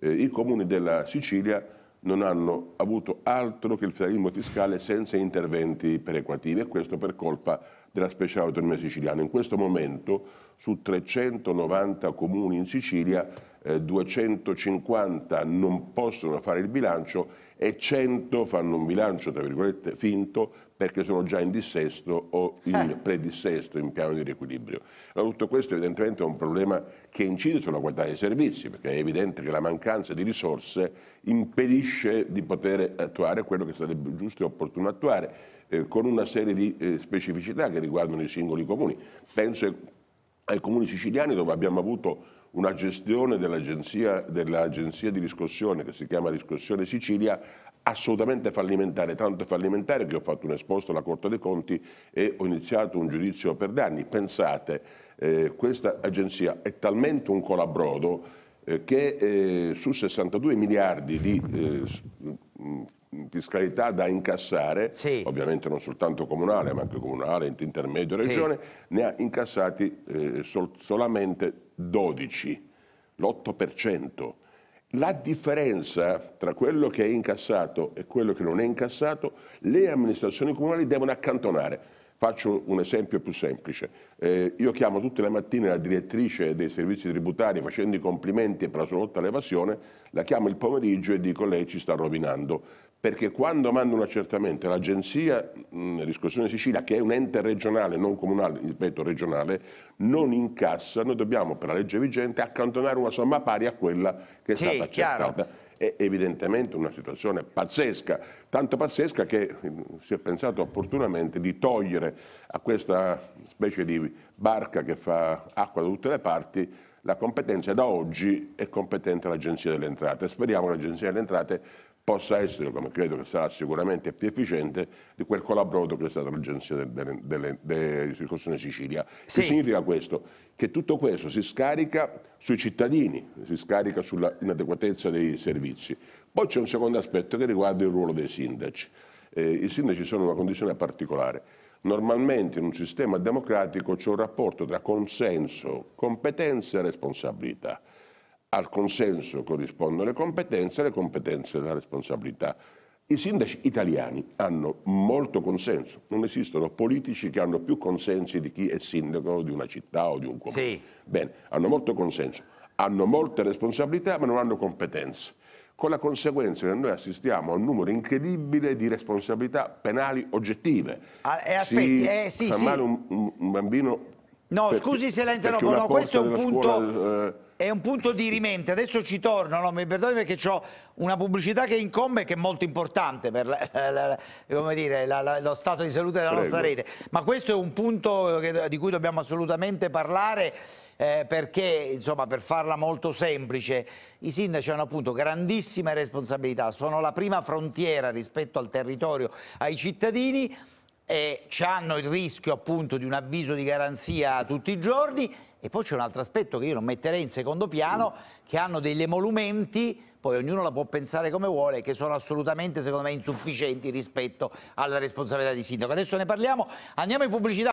eh, i comuni della Sicilia non hanno avuto altro che il federalismo fiscale senza interventi perequativi e questo per colpa della speciale autonomia siciliana. In questo momento su 390 comuni in Sicilia eh, 250 non possono fare il bilancio e 100 fanno un bilancio, tra virgolette, finto perché sono già in dissesto o in eh. predissesto, in piano di riequilibrio. Allora, tutto questo evidentemente è un problema che incide sulla qualità dei servizi, perché è evidente che la mancanza di risorse impedisce di poter attuare quello che sarebbe giusto e opportuno attuare, eh, con una serie di eh, specificità che riguardano i singoli comuni. Penso ai comuni siciliani dove abbiamo avuto una gestione dell'agenzia, dell'agenzia di riscossione che si chiama Riscossione Sicilia assolutamente fallimentare, tanto fallimentare che ho fatto un esposto alla Corte dei Conti e ho iniziato un giudizio per danni. Pensate, eh, questa agenzia è talmente un colabrodo eh, che eh, su 62 miliardi di eh, fiscalità da incassare, sì. ovviamente non soltanto comunale, ma anche comunale, intermedio, regione, sì. ne ha incassati eh, sol solamente 12, l'8%. La differenza tra quello che è incassato e quello che non è incassato, le amministrazioni comunali devono accantonare. Faccio un esempio più semplice. Eh, io chiamo tutte le mattine la direttrice dei servizi tributari facendo i complimenti per la sua lotta all'evasione, la chiamo il pomeriggio e dico lei ci sta rovinando perché quando manda un accertamento l'agenzia mm, Riscossione Sicilia, che è un ente regionale, non comunale, ripeto regionale, non incassa, noi dobbiamo per la legge vigente accantonare una somma pari a quella che è sì, stata accertata. Chiaro. È evidentemente una situazione pazzesca, tanto pazzesca che mm, si è pensato opportunamente di togliere a questa specie di barca che fa acqua da tutte le parti la competenza da oggi è competente l'Agenzia delle Entrate. Speriamo che l'Agenzia delle Entrate possa essere, come credo che sarà sicuramente più efficiente, di quel collaborato prestato all'Agenzia di Circolazione Sicilia. Sì. Che significa questo? Che tutto questo si scarica sui cittadini, si scarica sull'inadeguatezza dei servizi. Poi c'è un secondo aspetto che riguarda il ruolo dei sindaci. Eh, I sindaci sono in una condizione particolare. Normalmente in un sistema democratico c'è un rapporto tra consenso, competenza e responsabilità. Al consenso corrispondono le competenze, le competenze la responsabilità. I sindaci italiani hanno molto consenso, non esistono politici che hanno più consensi di chi è sindaco di una città o di un comune. Sì. Bene, hanno molto consenso, hanno molte responsabilità ma non hanno competenze, con la conseguenza che noi assistiamo a un numero incredibile di responsabilità penali oggettive. Ah, e eh, aspetti, si eh, sì, fa sì. male un, un, bambino... No, perché, scusi se la interrompo, no, questo è un punto... Scuola, eh, è un punto di rimente. Adesso ci torno, no? mi perdoni perché ho una pubblicità che incombe che è molto importante per la, la, dire, la, lo stato di salute della Prego. nostra rete. Ma questo è un punto che, di cui dobbiamo assolutamente parlare eh, perché, insomma, per farla molto semplice, i sindaci hanno appunto grandissime responsabilità, sono la prima frontiera rispetto al territorio, ai cittadini eh, hanno il rischio appunto di un avviso di garanzia tutti i giorni e poi c'è un altro aspetto che io non metterei in secondo piano, che hanno degli emolumenti, poi ognuno la può pensare come vuole, che sono assolutamente secondo me insufficienti rispetto alla responsabilità di sindaco. Adesso ne parliamo, andiamo in pubblicità.